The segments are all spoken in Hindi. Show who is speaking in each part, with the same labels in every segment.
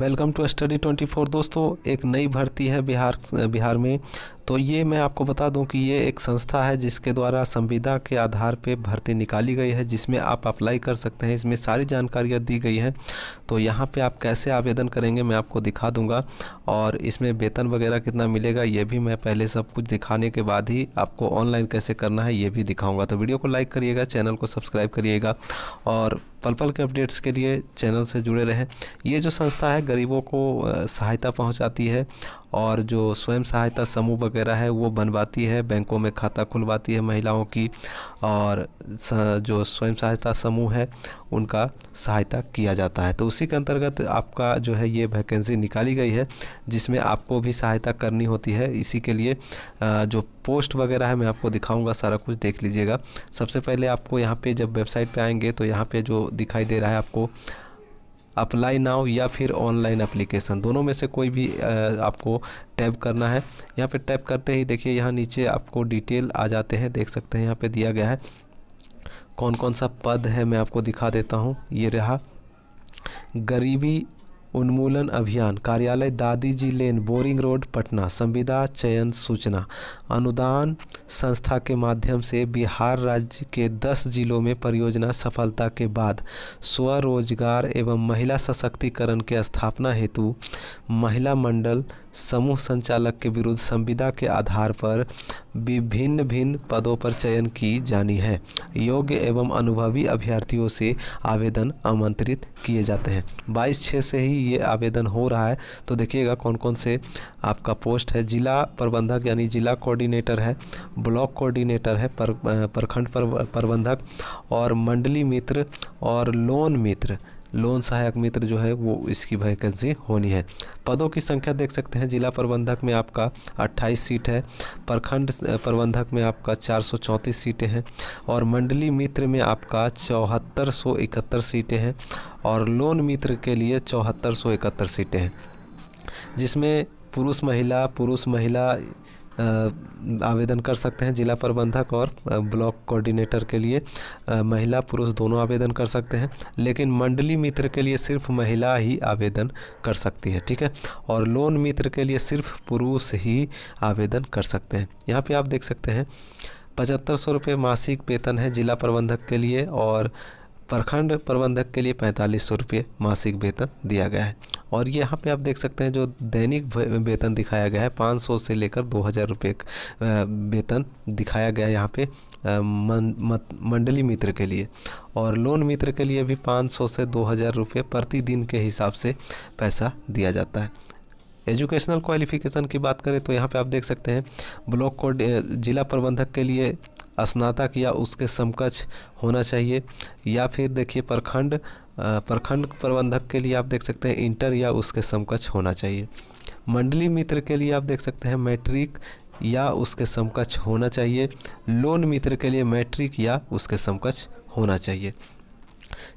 Speaker 1: वेलकम टू स्टडी 24 दोस्तों एक नई भर्ती है बिहार बिहार में तो ये मैं आपको बता दूं कि ये एक संस्था है जिसके द्वारा संविदा के आधार पे भर्ती निकाली गई है जिसमें आप अप्लाई कर सकते हैं इसमें सारी जानकारियाँ दी गई हैं तो यहाँ पे आप कैसे आवेदन करेंगे मैं आपको दिखा दूंगा और इसमें वेतन वगैरह कितना मिलेगा ये भी मैं पहले सब कुछ दिखाने के बाद ही आपको ऑनलाइन कैसे करना है ये भी दिखाऊँगा तो वीडियो को लाइक करिएगा चैनल को सब्सक्राइब करिएगा और पल पल के अपडेट्स के लिए चैनल से जुड़े रहें ये जो संस्था है गरीबों को सहायता पहुँचाती है और जो स्वयं सहायता समूह वगैरह है वो बनवाती है बैंकों में खाता खुलवाती है महिलाओं की और जो स्वयं सहायता समूह है उनका सहायता किया जाता है तो उसी के अंतर्गत आपका जो है ये वैकेंसी निकाली गई है जिसमें आपको भी सहायता करनी होती है इसी के लिए जो पोस्ट वगैरह है मैं आपको दिखाऊंगा सारा कुछ देख लीजिएगा सबसे पहले आपको यहाँ पे जब वेबसाइट पे आएंगे तो यहाँ पे जो दिखाई दे रहा है आपको अप्लाई नाउ या फिर ऑनलाइन एप्लीकेशन दोनों में से कोई भी आपको टैप करना है यहाँ पे टैप करते ही देखिए यहाँ नीचे आपको डिटेल आ जाते हैं देख सकते हैं यहाँ पे दिया गया है कौन कौन सा पद है मैं आपको दिखा देता हूँ ये रहा गरीबी उन्मूलन अभियान कार्यालय Dadi ji lane Boring Road Patna संविदा चयन सूचना अनुदान संस्था के माध्यम से बिहार राज्य के 10 जिलों में परियोजना सफलता के बाद स्वरोजगार एवं महिला सशक्तिकरण के स्थापना हेतु महिला मंडल समूह संचालक के विरुद्ध संविदा के आधार पर विभिन्न भिन्न पदों पर चयन की जानी है योग्य एवं अनुभवी अभ्यर्थियों से आवेदन आमंत्रित किए जाते हैं बाईस छः से ही ये आवेदन हो रहा है तो देखिएगा कौन कौन से आपका पोस्ट है जिला प्रबंधक यानी जिला कोऑर्डिनेटर है ब्लॉक कोऑर्डिनेटर है पर, प्रखंड पर, प्रबंधक और मंडली मित्र और लोन मित्र लोन सहायक मित्र जो है वो इसकी वैकेंसी होनी है पदों की संख्या देख सकते हैं जिला प्रबंधक में आपका 28 सीट है प्रखंड प्रबंधक में आपका चार सीटें हैं और मंडली मित्र में आपका चौहत्तर सीटें हैं और लोन मित्र के लिए चौहत्तर सीटें हैं जिसमें पुरुष महिला पुरुष महिला आवेदन कर सकते हैं जिला प्रबंधक और ब्लॉक कोऑर्डिनेटर के लिए महिला पुरुष दोनों आवेदन कर सकते हैं लेकिन मंडली मित्र के लिए सिर्फ महिला ही आवेदन कर सकती है ठीक है और लोन मित्र के लिए सिर्फ पुरुष ही आवेदन कर सकते हैं यहाँ पे आप देख सकते हैं पचहत्तर सौ रुपये मासिक वेतन है जिला प्रबंधक के लिए और प्रखंड प्रबंधक के लिए पैंतालीस सौ रुपये मासिक वेतन दिया गया है और यहाँ पे आप देख सकते हैं जो दैनिक वेतन दिखाया गया है पाँच सौ से लेकर दो हज़ार रुपये वेतन दिखाया गया है यहाँ पे मंडली मित्र के लिए और लोन मित्र के लिए भी पाँच सौ से दो हज़ार रुपये प्रतिदिन के हिसाब से पैसा दिया जाता है एजुकेशनल क्वालिफिकेशन की बात करें तो यहाँ पे आप देख सकते हैं ब्लॉक कोड जिला प्रबंधक के लिए स्नातक या उसके समकक्ष होना चाहिए या फिर देखिए प्रखंड प्रखंड प्रबंधक के लिए आप देख सकते हैं इंटर या उसके समकक्ष होना चाहिए मंडली मित्र के लिए आप देख सकते हैं मैट्रिक या उसके समकक्ष होना चाहिए लोन मित्र के लिए मैट्रिक या उसके समकक्ष होना चाहिए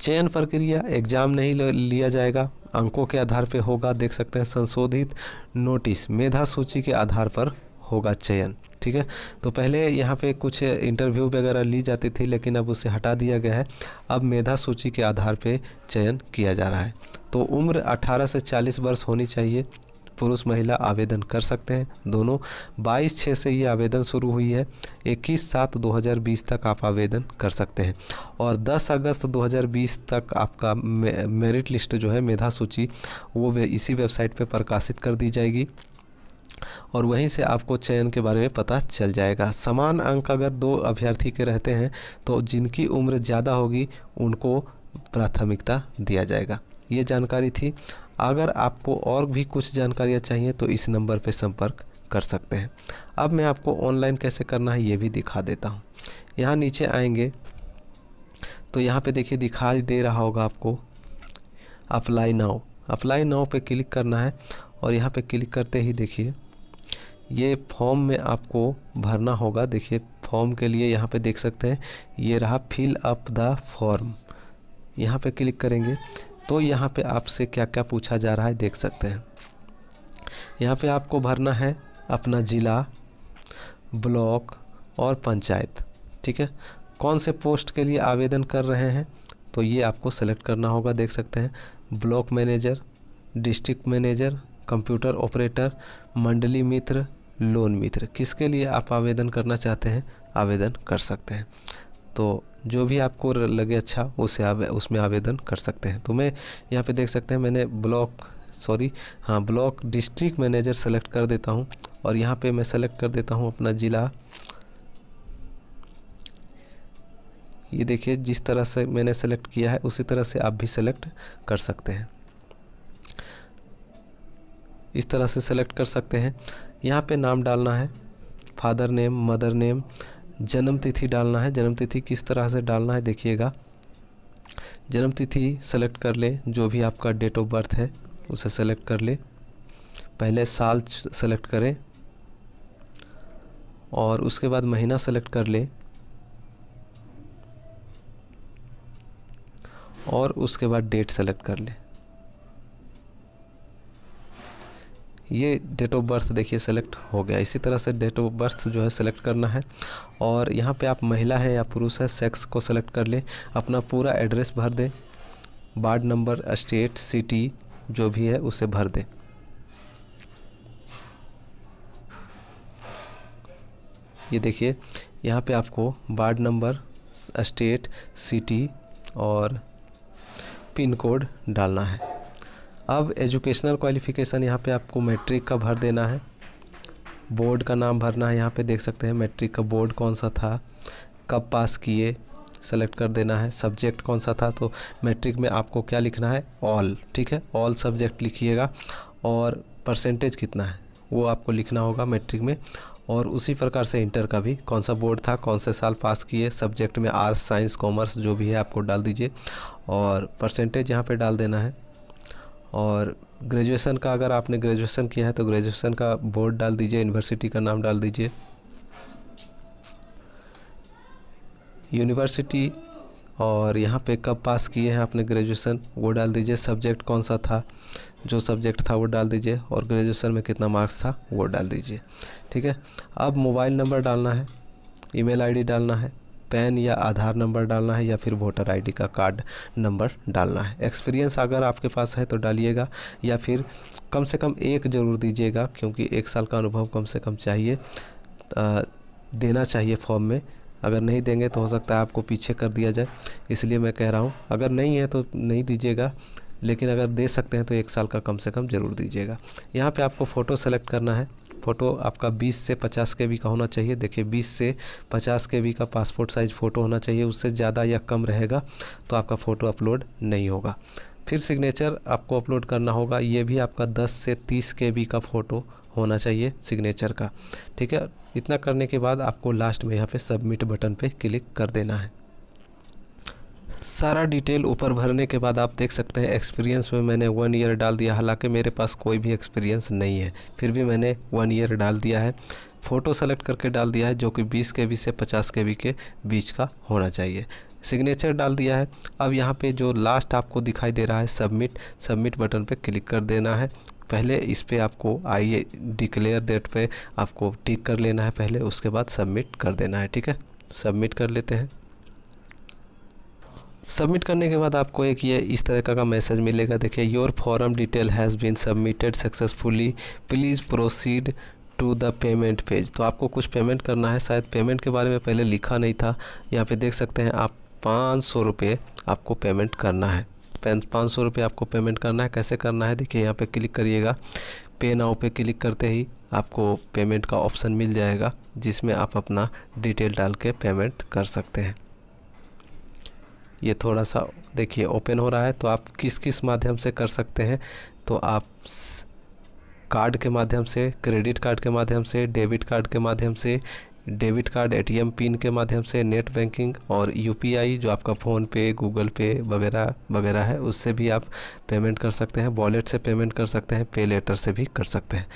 Speaker 1: चयन प्रक्रिया एग्जाम नहीं लिया जाएगा अंकों के आधार पर होगा देख सकते हैं संशोधित नोटिस मेधा सूची के आधार पर होगा चयन ठीक है तो पहले यहाँ पे कुछ इंटरव्यू वगैरह ली जाती थी लेकिन अब उसे हटा दिया गया है अब मेधा सूची के आधार पे चयन किया जा रहा है तो उम्र 18 से 40 वर्ष होनी चाहिए पुरुष महिला आवेदन कर सकते हैं दोनों 22 छः से ये आवेदन शुरू हुई है 21 सात 2020 तक आप आवेदन कर सकते हैं और 10 अगस्त 2020 तक आपका मेरिट लिस्ट जो है मेधा सूची वो वे इसी वेबसाइट पर प्रकाशित कर दी जाएगी और वहीं से आपको चयन के बारे में पता चल जाएगा समान अंक अगर दो अभ्यर्थी के रहते हैं तो जिनकी उम्र ज़्यादा होगी उनको प्राथमिकता दिया जाएगा ये जानकारी थी अगर आपको और भी कुछ जानकारियाँ चाहिए तो इस नंबर पर संपर्क कर सकते हैं अब मैं आपको ऑनलाइन कैसे करना है ये भी दिखा देता हूँ यहाँ नीचे आएंगे तो यहाँ पे देखिए दिखाई दे रहा होगा आपको अप्लाई नाउ अप्लाई नाउ पे क्लिक करना है और यहाँ पे क्लिक करते ही देखिए ये फॉर्म में आपको भरना होगा देखिए फॉर्म के लिए यहाँ पे देख सकते हैं ये रहा फिल अप द फॉर्म यहाँ पे क्लिक करेंगे तो यहाँ पे आपसे क्या क्या पूछा जा रहा है देख सकते हैं यहाँ पे आपको भरना है अपना ज़िला ब्लॉक और पंचायत ठीक है कौन से पोस्ट के लिए आवेदन कर रहे हैं तो ये आपको सेलेक्ट करना होगा देख सकते हैं block manager district manager computer operator मंडली मित्र लोन मित्र किसके लिए आप आवेदन करना चाहते हैं आवेदन कर सकते हैं तो जो भी आपको लगे अच्छा उसे आवे, उसमें आवेदन कर सकते हैं तो मैं यहाँ पे देख सकते हैं मैंने ब्लॉक सॉरी हाँ ब्लॉक डिस्ट्रिक्ट मैनेजर सेलेक्ट कर देता हूँ और यहाँ पे मैं सेलेक्ट कर देता हूँ अपना ज़िला ये देखिए जिस तरह से मैंने सेलेक्ट किया है उसी तरह से आप भी सेलेक्ट कर सकते हैं इस तरह से सेलेक्ट कर सकते हैं यहाँ पे नाम डालना है फादर नेम मदर नेम जन्म तिथि डालना है जन्म तिथि किस तरह से डालना है देखिएगा जन्म तिथि सेलेक्ट कर ले जो भी आपका डेट ऑफ बर्थ है उसे सेलेक्ट कर ले पहले साल सेलेक्ट करें और उसके बाद महीना सेलेक्ट कर ले और उसके बाद डेट सेलेक्ट कर ले ये डेट ऑफ बर्थ देखिए सेलेक्ट हो गया इसी तरह से डेट ऑफ बर्थ जो है सेलेक्ट करना है और यहाँ पे आप महिला है या पुरुष है सेक्स को सेलेक्ट कर लें अपना पूरा एड्रेस भर दें वार्ड नंबर स्टेट सिटी जो भी है उसे भर दें ये देखिए यहाँ पे आपको वार्ड नंबर स्टेट सिटी और पिन कोड डालना है अब एजुकेशनल क्वालिफ़िकेशन यहाँ पे आपको मैट्रिक का भर देना है बोर्ड का नाम भरना है यहाँ पे देख सकते हैं मैट्रिक का बोर्ड कौन सा था कब पास किए सेलेक्ट कर देना है सब्जेक्ट कौन सा था तो मैट्रिक में आपको क्या लिखना है ऑल ठीक है ऑल सब्जेक्ट लिखिएगा और परसेंटेज कितना है वो आपको लिखना होगा मैट्रिक में और उसी प्रकार से इंटर का भी कौन सा बोर्ड था कौन से साल पास किए सब्जेक्ट में आर्ट्स साइंस कॉमर्स जो भी है आपको डाल दीजिए और परसेंटेज यहाँ पे डाल देना है और ग्रेजुएशन का अगर आपने ग्रेजुएशन किया है तो ग्रेजुएशन का बोर्ड डाल दीजिए यूनिवर्सिटी का नाम डाल दीजिए यूनिवर्सिटी और यहाँ पे कब पास किए हैं आपने ग्रेजुएशन वो डाल दीजिए सब्जेक्ट कौन सा था जो सब्जेक्ट था वो डाल दीजिए और ग्रेजुएशन में कितना मार्क्स था वो डाल दीजिए ठीक है अब मोबाइल नंबर डालना है ईमेल आईडी डालना है पैन या आधार नंबर डालना है या फिर वोटर आईडी का कार्ड नंबर डालना है एक्सपीरियंस अगर आपके पास है तो डालिएगा या फिर कम से कम एक ज़रूर दीजिएगा क्योंकि एक साल का अनुभव कम से कम चाहिए आ, देना चाहिए फॉर्म में अगर नहीं देंगे तो हो सकता है आपको पीछे कर दिया जाए इसलिए मैं कह रहा हूँ अगर नहीं है तो नहीं दीजिएगा लेकिन अगर दे सकते हैं तो एक साल का कम से कम ज़रूर दीजिएगा यहाँ पे आपको फ़ोटो सेलेक्ट करना है फ़ोटो आपका 20 से 50 के बी का होना चाहिए देखिए 20 से 50 के बी का पासपोर्ट साइज़ फ़ोटो होना चाहिए उससे ज़्यादा या कम रहेगा तो आपका फ़ोटो अपलोड नहीं होगा फिर सिग्नेचर आपको अपलोड करना होगा ये भी आपका 10 से 30 के बी का फ़ोटो होना चाहिए सिग्नेचर का ठीक है इतना करने के बाद आपको लास्ट में यहाँ पर सबमिट बटन पर क्लिक कर देना है सारा डिटेल ऊपर भरने के बाद आप देख सकते हैं एक्सपीरियंस में मैंने वन ईयर डाल दिया हालांकि मेरे पास कोई भी एक्सपीरियंस नहीं है फिर भी मैंने वन ईयर डाल दिया है फ़ोटो सेलेक्ट करके डाल दिया है जो कि 20 के बी से 50 के बी के बीच का होना चाहिए सिग्नेचर डाल दिया है अब यहाँ पे जो लास्ट आपको दिखाई दे रहा है सबमिट सबमिट बटन पे क्लिक कर देना है पहले इस पर आपको आइए डिक्लेयर डेट पे आपको टिक कर लेना है पहले उसके बाद सबमिट कर देना है ठीक है सबमिट कर लेते हैं सबमिट करने के बाद आपको एक ये इस तरह का, मैसेज मिलेगा देखिए your form detail has been submitted successfully please proceed to the payment page तो आपको कुछ पेमेंट करना है शायद पेमेंट के बारे में पहले लिखा नहीं था यहाँ पे देख सकते हैं आप पाँच सौ रुपये आपको पेमेंट करना है पाँच सौ रुपये आपको पेमेंट करना है कैसे करना है देखिए यहाँ पे क्लिक करिएगा पे नाउ पे क्लिक करते ही आपको पेमेंट का ऑप्शन मिल जाएगा जिसमें आप अपना डिटेल डाल के पेमेंट कर सकते हैं ये थोड़ा सा देखिए ओपन हो रहा है तो आप किस किस माध्यम से कर सकते हैं तो आप कार्ड के माध्यम से क्रेडिट कार्ड के माध्यम से डेबिट कार्ड के माध्यम से डेबिट कार्ड एटीएम पिन के माध्यम से नेट बैंकिंग और यूपीआई जो आपका फ़ोन पे गूगल पे वगैरह वगैरह है उससे भी आप पेमेंट कर सकते हैं वॉलेट से पेमेंट कर सकते हैं पे लेटर से भी कर सकते हैं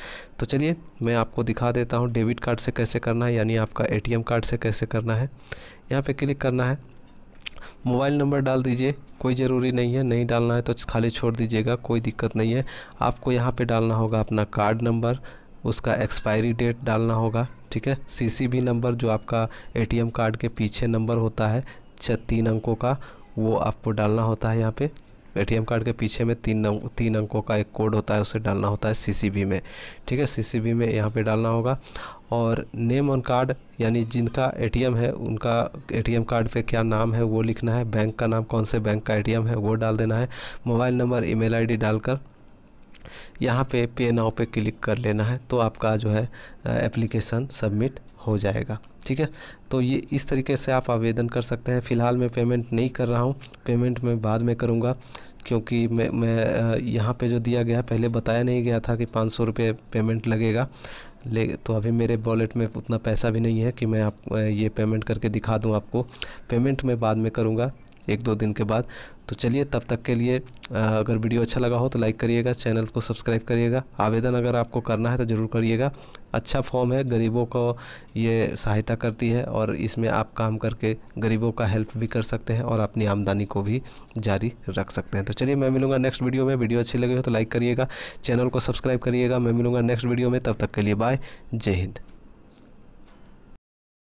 Speaker 1: तो चलिए मैं आपको दिखा देता हूँ डेबिट कार्ड से कैसे करना है यानी आपका एटीएम कार्ड से कैसे करना है यहाँ पर क्लिक करना है मोबाइल नंबर डाल दीजिए कोई ज़रूरी नहीं है नहीं डालना है तो खाली छोड़ दीजिएगा कोई दिक्कत नहीं है आपको यहाँ पे डालना होगा अपना कार्ड नंबर उसका एक्सपायरी डेट डालना होगा ठीक है सीसीबी नंबर जो आपका एटीएम कार्ड के पीछे नंबर होता है तीन अंकों का वो आपको डालना होता है यहाँ पे एटीएम कार्ड के पीछे में तीन नंग, तीन अंकों का एक कोड होता है उसे डालना होता है सीसीबी में ठीक है सीसीबी में यहाँ पे डालना होगा और नेम ऑन कार्ड यानी जिनका एटीएम है उनका एटीएम कार्ड पे क्या नाम है वो लिखना है बैंक का नाम कौन से बैंक का ए है वो डाल देना है मोबाइल नंबर ई मेल डालकर यहाँ पे पे नाव पे क्लिक कर लेना है तो आपका जो है एप्लीकेशन सबमिट हो जाएगा ठीक है तो ये इस तरीके से आप आवेदन कर सकते हैं फ़िलहाल मैं पेमेंट नहीं कर रहा हूँ पेमेंट मैं बाद में करूँगा क्योंकि मैं मैं यहाँ पे जो दिया गया पहले बताया नहीं गया था कि पाँच सौ रुपये पेमेंट लगेगा ले तो अभी मेरे वॉलेट में उतना पैसा भी नहीं है कि मैं आप ये पेमेंट करके दिखा दूँ आपको पेमेंट मैं बाद में करूँगा एक दो दिन के बाद तो चलिए तब तक के लिए अगर वीडियो अच्छा लगा हो तो लाइक करिएगा चैनल को सब्सक्राइब करिएगा आवेदन अगर आपको करना है तो ज़रूर करिएगा अच्छा फॉर्म है गरीबों को ये सहायता करती है और इसमें आप काम करके गरीबों का हेल्प भी कर सकते हैं और अपनी आमदनी को भी जारी रख सकते हैं तो चलिए मैं मिलूँगा नेक्स्ट वीडियो में वीडियो अच्छी लगी हो तो लाइक करिएगा चैनल को सब्सक्राइब करिएगा मैं मिलूंगा नेक्स्ट वीडियो में तब तक के लिए बाय जय हिंद